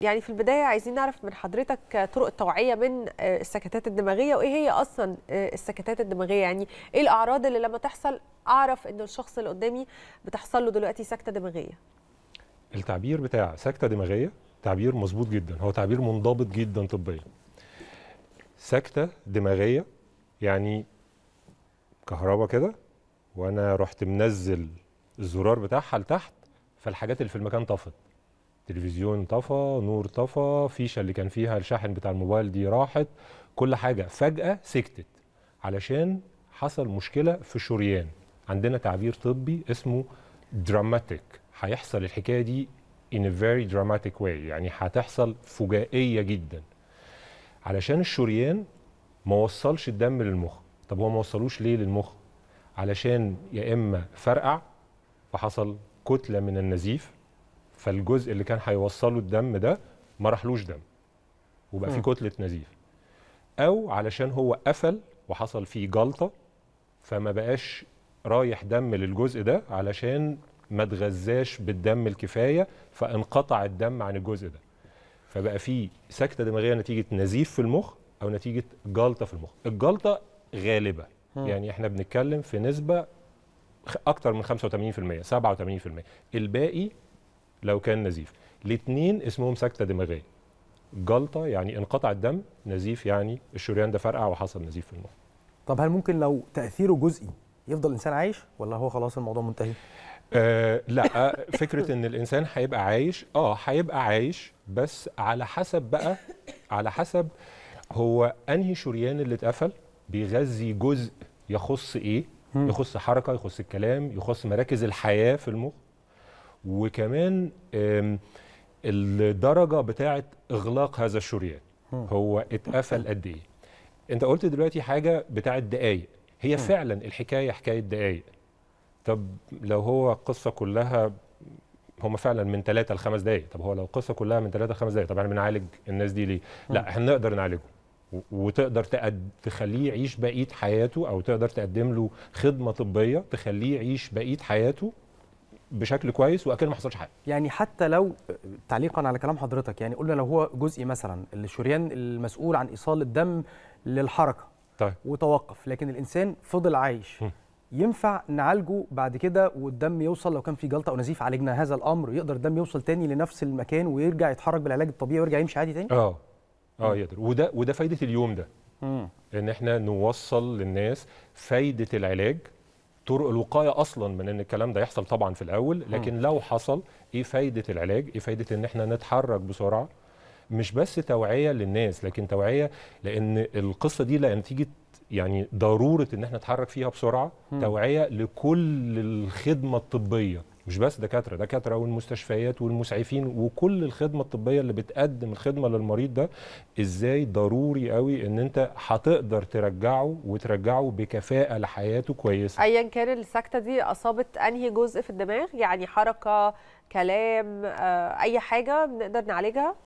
يعني في البداية عايزين نعرف من حضرتك طرق التوعية من آه، السكتات الدماغية وإيه هي أصلا آه، السكتات الدماغية يعني إيه الأعراض اللي لما تحصل أعرف إن الشخص اللي قدامي بتحصل له دلوقتي سكتة دماغية التعبير بتاع سكتة دماغية تعبير مظبوط جدا هو تعبير منضبط جدا طبيا سكتة دماغية يعني كهرباء كده وأنا رحت منزل الزرار بتاعها لتحت فالحاجات اللي في المكان طفت تلفزيون طفى نور طفى فيشه اللي كان فيها الشاحن بتاع الموبايل دي راحت كل حاجه فجاه سكتت علشان حصل مشكله في الشريان عندنا تعبير طبي اسمه دراماتيك هيحصل الحكايه دي in a very dramatic way يعني هتحصل فجائيه جدا علشان الشريان ما وصلش الدم للمخ طب هو ما وصلوش ليه للمخ علشان يا اما فرقع فحصل كتله من النزيف فالجزء اللي كان هيوصله الدم ده ما راحلوش دم وبقى في كتله نزيف او علشان هو قفل وحصل فيه جلطه فما بقاش رايح دم للجزء ده علشان ما اتغذاش بالدم الكفايه فانقطع الدم عن الجزء ده فبقى في سكته دماغيه نتيجه نزيف في المخ او نتيجه جلطه في المخ الجلطه غالبه م. يعني احنا بنتكلم في نسبه اكتر من 85% 87% الباقي لو كان نزيف الاثنين اسمهم سكته دماغيه جلطه يعني انقطع الدم نزيف يعني الشريان ده فرقع وحصل نزيف في المخ طب هل ممكن لو تاثيره جزئي يفضل الانسان عايش ولا هو خلاص الموضوع منتهي آه لا آه، فكره ان الانسان هيبقى عايش اه هيبقى عايش بس على حسب بقى على حسب هو انهي شريان اللي اتقفل بيغذي جزء يخص ايه يخص حركه يخص الكلام يخص مراكز الحياه في المخ وكمان الدرجه بتاعه اغلاق هذا الشريان هو اتقفل قد ايه انت قلت دلوقتي حاجه بتاعه دقائق هي فعلا الحكايه حكايه دقائق طب لو هو القصه كلها هما فعلا من 3 ل 5 دقائق طب هو لو القصه كلها من 3 ل 5 دقائق طب احنا بنعالج الناس دي ليه لا احنا نقدر نعالجه وتقدر تقد... تخليه يعيش بقيه حياته او تقدر تقدم له خدمه طبيه تخليه يعيش بقيه حياته بشكل كويس واكيد ما حصلش حاجه يعني حتى لو تعليقا على كلام حضرتك يعني قلنا لو هو جزئي مثلا الشريان المسؤول عن ايصال الدم للحركه طيب وتوقف لكن الانسان فضل عايش م. ينفع نعالجه بعد كده والدم يوصل لو كان في جلطه او نزيف عالجنا هذا الامر يقدر الدم يوصل تاني لنفس المكان ويرجع يتحرك بالعلاج الطبيعي ويرجع يمشي عادي تاني اه اه يقدر وده وده فايده اليوم ده م. ان احنا نوصل للناس فايده العلاج طرق الوقايه اصلا من ان الكلام ده يحصل طبعا في الاول لكن لو حصل ايه فايده العلاج ايه فايده ان احنا نتحرك بسرعه مش بس توعيه للناس لكن توعيه لان القصه دي لها نتيجه يعني ضروره ان احنا نتحرك فيها بسرعه توعيه لكل الخدمه الطبيه مش بس دكاتره دكاتره والمستشفيات والمسعفين وكل الخدمه الطبيه اللي بتقدم الخدمه للمريض ده ازاي ضروري قوي ان انت هتقدر ترجعه وترجعه بكفاءه لحياته كويسه ايا كان السكته دي اصابت انهي جزء في الدماغ يعني حركه كلام آه، اي حاجه نقدر نعالجها